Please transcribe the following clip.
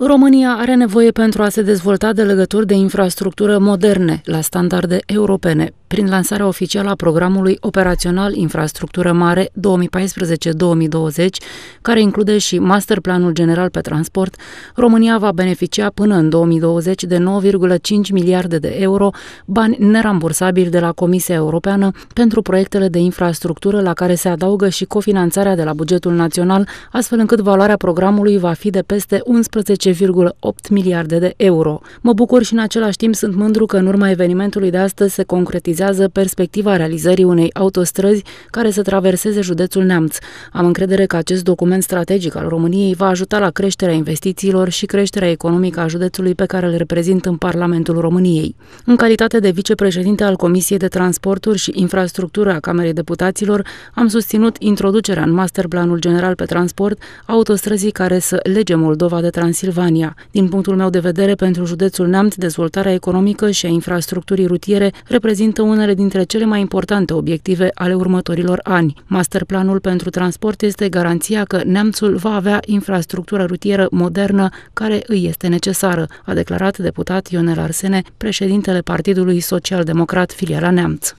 România are nevoie pentru a se dezvolta de legături de infrastructură moderne, la standarde europene, prin lansarea oficială a programului operațional Infrastructură Mare 2014-2020, care include și Masterplanul General pe Transport, România va beneficia până în 2020 de 9,5 miliarde de euro, bani nerambursabili de la Comisia Europeană pentru proiectele de infrastructură la care se adaugă și cofinanțarea de la bugetul național, astfel încât valoarea programului va fi de peste 11 10,8 miliarde de euro. Mă bucur și în același timp sunt mândru că în urma evenimentului de astăzi se concretizează perspectiva realizării unei autostrăzi care să traverseze județul Neamț. Am încredere că acest document strategic al României va ajuta la creșterea investițiilor și creșterea economică a județului pe care îl reprezint în Parlamentul României. În calitate de vicepreședinte al Comisiei de Transporturi și Infrastructură a Camerei Deputaților, am susținut introducerea în masterplanul general pe transport autostrăzii care să lege Moldova de Transilvania. Transilvania. Din punctul meu de vedere, pentru județul Neamț, dezvoltarea economică și a infrastructurii rutiere reprezintă unele dintre cele mai importante obiective ale următorilor ani. Masterplanul pentru transport este garanția că Neamțul va avea infrastructură rutieră modernă care îi este necesară, a declarat deputat Ionel Arsene, președintele Partidului Social-Democrat filiala Neamț.